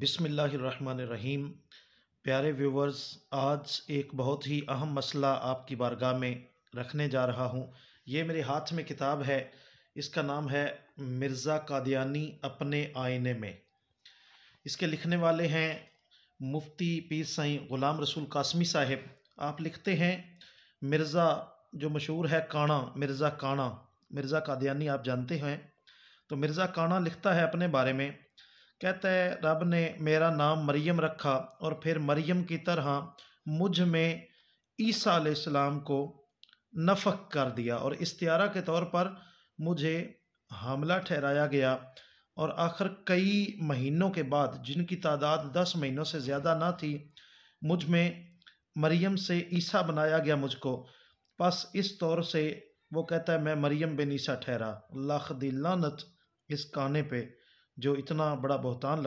बिसमीम प्यारे व्यूवर्स आज एक बहुत ही अहम मसला आपकी बारगाह में रखने जा रहा हूँ ये मेरे हाथ में किताब है इसका नाम है मिर्ज़ा कादियानी अपने आईने में इसके लिखने वाले हैं मुफ्ती पीर साई ग़ुलाम रसूल कासमी साहब आप लिखते हैं मिर्ज़ा जो मशहूर है काणा मिर्ज़ा काणा मिर्ज़ा कादियानी आप जानते हैं तो मिर्ज़ा काणा लिखता है अपने बारे में कहता है रब ने मेरा नाम मरियम रखा और फिर मरियम की तरह मुझ में ईसा सलाम को नफक कर दिया और इस्तारा के तौर पर मुझे हमला ठहराया गया और आखिर कई महीनों के बाद जिनकी तादाद दस महीनों से ज़्यादा ना थी मुझ में मरियम से ईसा बनाया गया मुझको बस इस तौर से वो कहता है मैं मरियम बिन ईसा ठहरा लख दिल्लानत इस काने पे जो इतना बड़ा बहुतान